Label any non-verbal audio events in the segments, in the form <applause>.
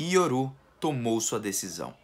Yoru tomou sua decisão.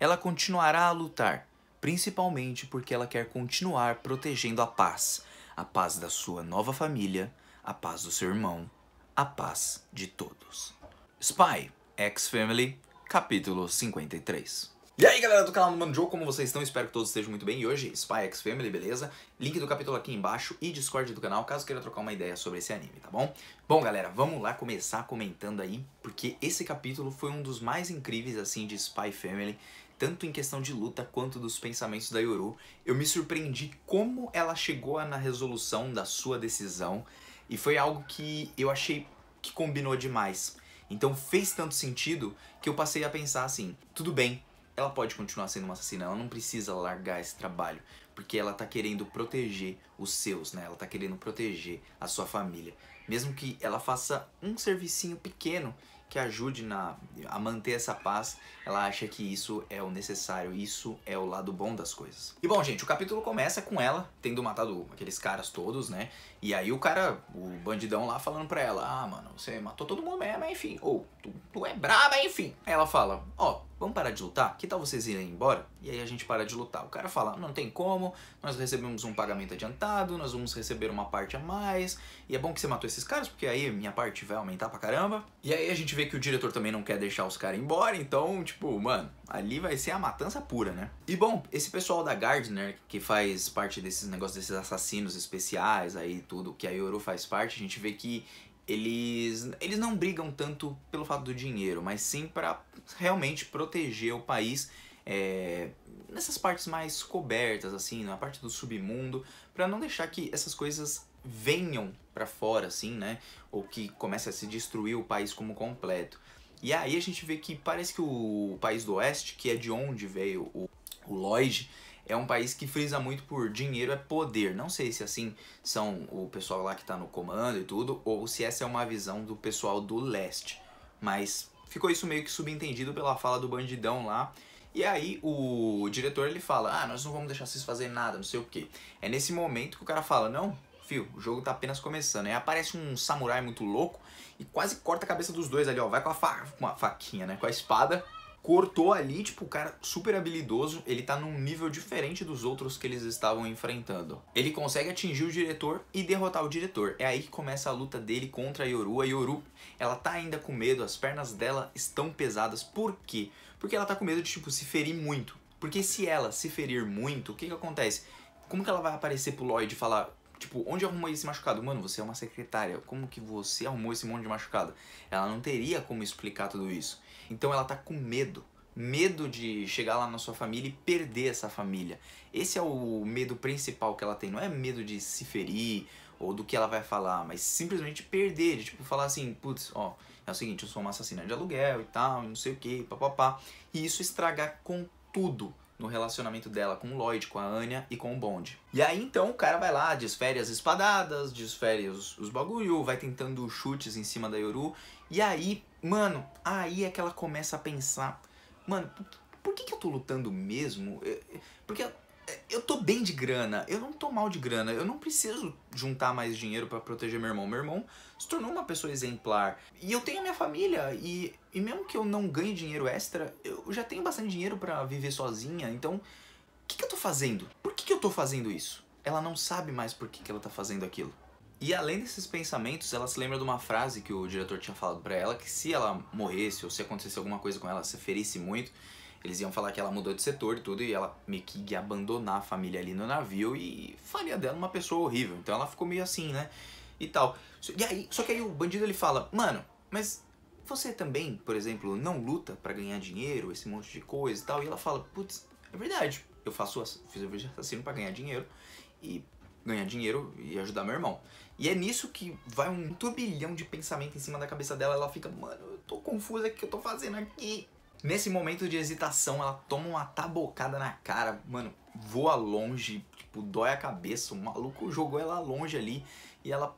Ela continuará a lutar, principalmente porque ela quer continuar protegendo a paz, a paz da sua nova família, a paz do seu irmão, a paz de todos. Spy X Family, capítulo 53. E aí galera do canal do Mano como vocês estão? Espero que todos estejam muito bem. E hoje, Spy X Family, beleza? Link do capítulo aqui embaixo e Discord do canal, caso queira trocar uma ideia sobre esse anime, tá bom? Bom galera, vamos lá começar comentando aí, porque esse capítulo foi um dos mais incríveis assim de Spy Family, tanto em questão de luta quanto dos pensamentos da Yoru. Eu me surpreendi como ela chegou na resolução da sua decisão e foi algo que eu achei que combinou demais. Então fez tanto sentido que eu passei a pensar assim, tudo bem, ela pode continuar sendo uma assassina, ela não precisa largar esse trabalho, porque ela tá querendo proteger os seus, né? Ela tá querendo proteger a sua família. Mesmo que ela faça um servicinho pequeno que ajude na, a manter essa paz, ela acha que isso é o necessário, isso é o lado bom das coisas. E bom, gente, o capítulo começa com ela tendo matado aqueles caras todos, né? E aí o cara, o bandidão lá falando pra ela, ah, mano, você matou todo mundo mesmo, enfim, ou tu, tu é braba, enfim. Aí ela fala, ó, oh, vamos parar de lutar? Que tal vocês irem embora? E aí a gente para de lutar. O cara fala, não tem como, nós recebemos um pagamento adiantado, nós vamos receber uma parte a mais, e é bom que você matou esses caras, porque aí minha parte vai aumentar pra caramba. E aí a gente vê que o diretor também não quer deixar os caras embora, então, tipo, mano, ali vai ser a matança pura, né? E bom, esse pessoal da Gardner, que faz parte desses negócios, desses assassinos especiais aí tudo, que a Yoru faz parte, a gente vê que eles, eles não brigam tanto pelo fato do dinheiro, mas sim para realmente proteger o país é, nessas partes mais cobertas, assim, na parte do submundo, para não deixar que essas coisas venham para fora, assim, né? Ou que comece a se destruir o país como completo. E aí a gente vê que parece que o país do oeste, que é de onde veio o, o Lloyd, é um país que frisa muito por dinheiro é poder. Não sei se assim são o pessoal lá que está no comando e tudo, ou se essa é uma visão do pessoal do leste. Mas ficou isso meio que subentendido pela fala do bandidão lá. E aí o diretor ele fala, ah, nós não vamos deixar vocês fazerem nada, não sei o que. É nesse momento que o cara fala, não, fio, o jogo tá apenas começando. Aí aparece um samurai muito louco e quase corta a cabeça dos dois ali, ó, vai com a, fa com a faquinha, né, com a espada cortou ali, tipo, o cara super habilidoso, ele tá num nível diferente dos outros que eles estavam enfrentando. Ele consegue atingir o diretor e derrotar o diretor. É aí que começa a luta dele contra a Yoru. A Yoru, ela tá ainda com medo, as pernas dela estão pesadas. Por quê? Porque ela tá com medo de, tipo, se ferir muito. Porque se ela se ferir muito, o que que acontece? Como que ela vai aparecer pro Lloyd e falar Tipo, onde arrumou esse machucado? Mano, você é uma secretária. Como que você arrumou esse monte de machucado? Ela não teria como explicar tudo isso. Então ela tá com medo. Medo de chegar lá na sua família e perder essa família. Esse é o medo principal que ela tem. Não é medo de se ferir ou do que ela vai falar, mas simplesmente perder. De tipo, falar assim: putz, ó, é o seguinte, eu sou uma assassina de aluguel e tal, não sei o que, papapá. E isso estragar com tudo no relacionamento dela com o Lloyd, com a Anya e com o Bond. E aí então o cara vai lá, desfere as espadadas, desfere os, os bagulho, vai tentando chutes em cima da Yoru. E aí, mano, aí é que ela começa a pensar: mano, por que, que eu tô lutando mesmo? Porque eu tô bem de grana, eu não tô mal de grana, eu não preciso juntar mais dinheiro para proteger meu irmão. Meu irmão se tornou uma pessoa exemplar. E eu tenho a minha família, e, e mesmo que eu não ganhe dinheiro extra, eu eu já tenho bastante dinheiro para viver sozinha, então o que, que, eu tô fazendo? Por que, que eu tô fazendo isso? Ela não sabe mais por que, que ela tá fazendo aquilo. E além desses pensamentos, ela se lembra de uma frase que o diretor tinha falado para ela, que se ela morresse ou se acontecesse alguma coisa com ela, se ferisse muito, eles iam falar que ela mudou de setor e tudo, e ela meio que ia abandonar a família ali no navio e faria dela uma pessoa horrível. Então ela ficou meio assim, né? E tal. E aí, só que aí o bandido ele fala, mano, mas você também, por exemplo, não luta para ganhar dinheiro, esse monte de coisa e tal, e ela fala, putz, é verdade, eu faço fiz vídeo assassino para ganhar dinheiro e ganhar dinheiro e ajudar meu irmão. E é nisso que vai um turbilhão de pensamento em cima da cabeça dela, ela fica, mano, eu tô confusa, o que eu tô fazendo aqui? Nesse momento de hesitação, ela toma uma tabocada na cara, mano, voa longe, tipo, dói a cabeça, o maluco jogou ela longe ali e ela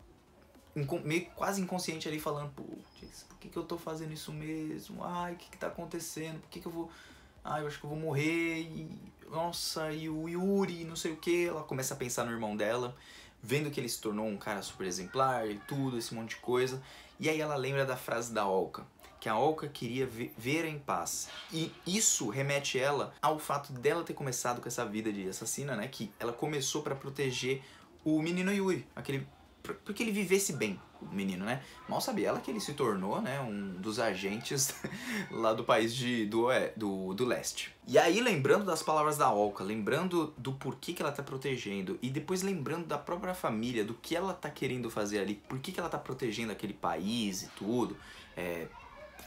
meio quase inconsciente ali falando, putz, por que, que eu tô fazendo isso mesmo? Ai, o que, que tá acontecendo? Por que, que eu vou. Ai, eu acho que eu vou morrer. E, nossa, e o Yuri, não sei o que. Ela começa a pensar no irmão dela, vendo que ele se tornou um cara super exemplar e tudo, esse monte de coisa. E aí ela lembra da frase da Olka, que a Olka queria ver em paz. E isso remete ela ao fato dela ter começado com essa vida de assassina, né? Que ela começou para proteger o menino Yuri, aquele porque ele vivesse bem, o menino, né? Mal sabia ela que ele se tornou, né, um dos agentes <laughs> lá do país de, do, é, do, do leste. E aí, lembrando das palavras da Olka, lembrando do porquê que ela tá protegendo, e depois lembrando da própria família, do que ela tá querendo fazer ali, por que, que ela tá protegendo aquele país e tudo, é,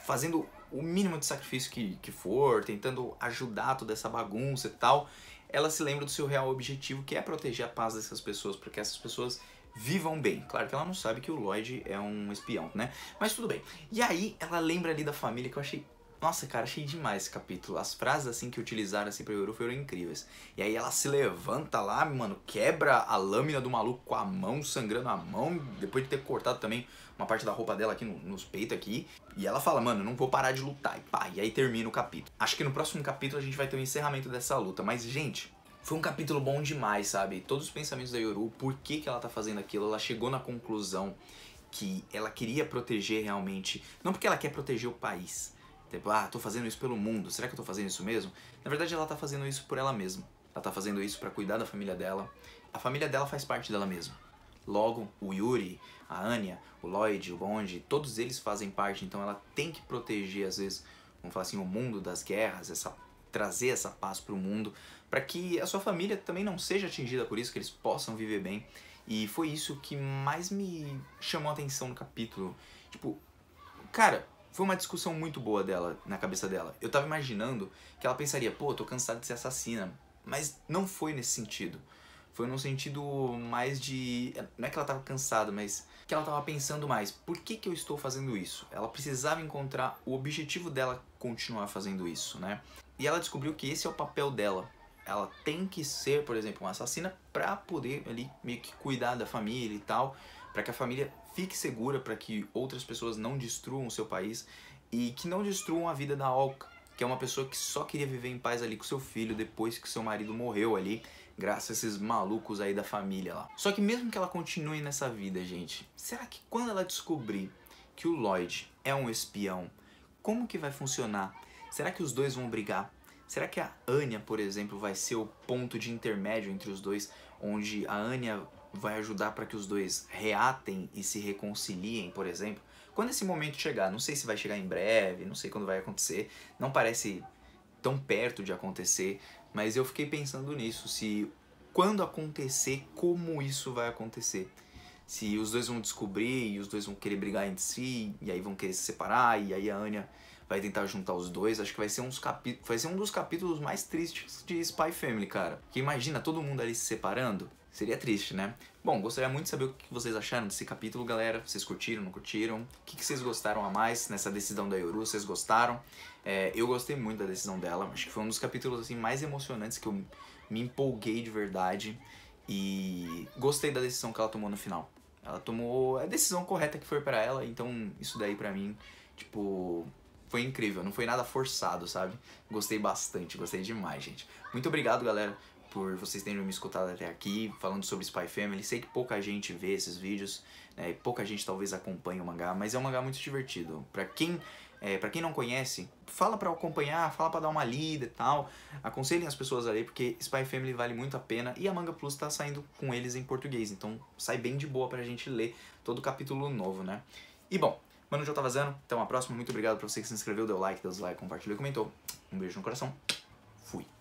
fazendo o mínimo de sacrifício que, que for, tentando ajudar toda essa bagunça e tal, ela se lembra do seu real objetivo, que é proteger a paz dessas pessoas, porque essas pessoas vivam bem. Claro que ela não sabe que o Lloyd é um espião, né? Mas tudo bem. E aí ela lembra ali da família que eu achei nossa, cara, achei demais esse capítulo. As frases assim que utilizaram assim pra Yoru foram incríveis. E aí ela se levanta lá, mano, quebra a lâmina do maluco com a mão, sangrando a mão, depois de ter cortado também uma parte da roupa dela aqui no, nos peitos aqui. E ela fala, mano, não vou parar de lutar. E pá, e aí termina o capítulo. Acho que no próximo capítulo a gente vai ter o um encerramento dessa luta. Mas, gente, foi um capítulo bom demais, sabe? Todos os pensamentos da Yoru, por que, que ela tá fazendo aquilo, ela chegou na conclusão que ela queria proteger realmente, não porque ela quer proteger o país, tipo, ah, tô fazendo isso pelo mundo, será que eu tô fazendo isso mesmo? Na verdade, ela tá fazendo isso por ela mesma. Ela tá fazendo isso para cuidar da família dela. A família dela faz parte dela mesma. Logo, o Yuri, a Anya, o Lloyd, o Bond, todos eles fazem parte, então ela tem que proteger, às vezes, vamos falar assim, o mundo das guerras, essa trazer essa paz para o mundo, para que a sua família também não seja atingida por isso, que eles possam viver bem. E foi isso que mais me chamou a atenção no capítulo. Tipo, cara, foi uma discussão muito boa dela, na cabeça dela. Eu tava imaginando que ela pensaria, pô, tô cansado de ser assassina. Mas não foi nesse sentido. Foi num sentido mais de. Não é que ela tava cansada, mas que ela tava pensando mais. Por que, que eu estou fazendo isso? Ela precisava encontrar o objetivo dela continuar fazendo isso, né? E ela descobriu que esse é o papel dela. Ela tem que ser, por exemplo, uma assassina para poder ali meio que cuidar da família e tal, para que a família fique segura, para que outras pessoas não destruam o seu país e que não destruam a vida da Alka, que é uma pessoa que só queria viver em paz ali com seu filho depois que seu marido morreu ali, graças a esses malucos aí da família lá. Só que mesmo que ela continue nessa vida, gente, será que quando ela descobrir que o Lloyd é um espião, como que vai funcionar Será que os dois vão brigar? Será que a Anya, por exemplo, vai ser o ponto de intermédio entre os dois, onde a Anya vai ajudar para que os dois reatem e se reconciliem, por exemplo? Quando esse momento chegar, não sei se vai chegar em breve, não sei quando vai acontecer, não parece tão perto de acontecer, mas eu fiquei pensando nisso, se quando acontecer, como isso vai acontecer? Se os dois vão descobrir e os dois vão querer brigar entre si, e aí vão querer se separar, e aí a Anya vai tentar juntar os dois. Acho que vai ser, uns capi vai ser um dos capítulos mais tristes de Spy Family, cara. Que imagina todo mundo ali se separando. Seria triste, né? Bom, gostaria muito de saber o que vocês acharam desse capítulo, galera. Vocês curtiram, não curtiram? O que vocês gostaram a mais nessa decisão da Yoru? Vocês gostaram? É, eu gostei muito da decisão dela. Acho que foi um dos capítulos assim, mais emocionantes que eu me empolguei de verdade. E gostei da decisão que ela tomou no final. Ela tomou a decisão correta que foi para ela, então isso daí para mim, tipo, foi incrível, não foi nada forçado, sabe? Gostei bastante, gostei demais, gente. Muito obrigado, galera, por vocês terem me escutado até aqui, falando sobre Spy Family. Sei que pouca gente vê esses vídeos, né? pouca gente talvez acompanha o mangá, mas é um mangá muito divertido. Pra quem, é, pra quem não conhece, fala pra acompanhar, fala pra dar uma lida e tal. Aconselhem as pessoas a ler, porque Spy Family vale muito a pena. E a Manga Plus tá saindo com eles em português, então sai bem de boa pra gente ler todo capítulo novo, né? E bom, Mano, já tá vazando. Até uma próxima. Muito obrigado pra você que se inscreveu, deu like, deu like, compartilhou e comentou. Um beijo no coração. Fui.